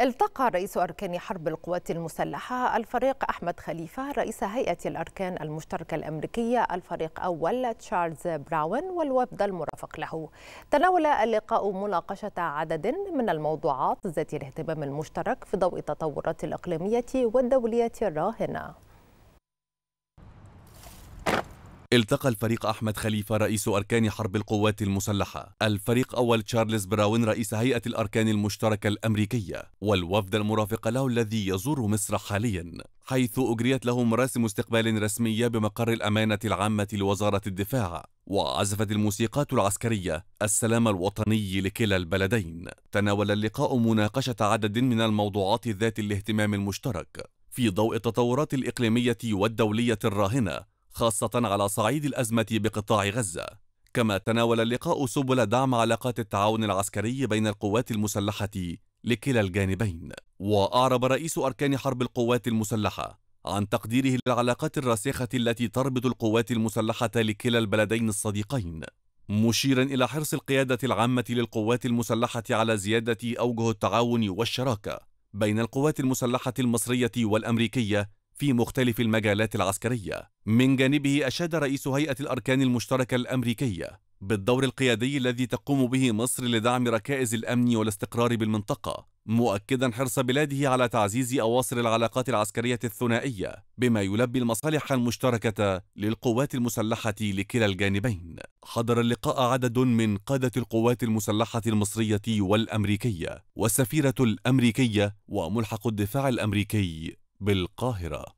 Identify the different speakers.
Speaker 1: التقى رئيس أركان حرب القوات المسلحة الفريق أحمد خليفة رئيس هيئة الأركان المشتركة الأمريكية الفريق أول تشارلز براون والوفد المرافق له تناول اللقاء مناقشة عدد من الموضوعات ذات الاهتمام المشترك في ضوء التطورات الإقليمية والدولية الراهنة
Speaker 2: التقى الفريق أحمد خليفة رئيس أركان حرب القوات المسلحة الفريق أول تشارلز براون رئيس هيئة الأركان المشتركة الأمريكية والوفد المرافق له الذي يزور مصر حاليا حيث أجريت له مراسم استقبال رسمية بمقر الأمانة العامة لوزارة الدفاع وعزفت الموسيقات العسكرية السلام الوطني لكلا البلدين تناول اللقاء مناقشة عدد من الموضوعات ذات الاهتمام المشترك في ضوء التطورات الإقليمية والدولية الراهنة خاصة على صعيد الأزمة بقطاع غزة كما تناول اللقاء سبل دعم علاقات التعاون العسكري بين القوات المسلحة لكلا الجانبين وأعرب رئيس أركان حرب القوات المسلحة عن تقديره للعلاقات الراسخة التي تربط القوات المسلحة لكلا البلدين الصديقين مشيرا إلى حرص القيادة العامة للقوات المسلحة على زيادة أوجه التعاون والشراكة بين القوات المسلحة المصرية والأمريكية في مختلف المجالات العسكرية. من جانبه أشاد رئيس هيئة الأركان المشتركة الأمريكية بالدور القيادي الذي تقوم به مصر لدعم ركائز الأمن والاستقرار بالمنطقة، مؤكدا حرص بلاده على تعزيز أواصر العلاقات العسكرية الثنائية بما يلبي المصالح المشتركة للقوات المسلحة لكلا الجانبين. حضر اللقاء عدد من قادة القوات المسلحة المصرية والأمريكية والسفيرة الأمريكية وملحق الدفاع الأمريكي بالقاهرة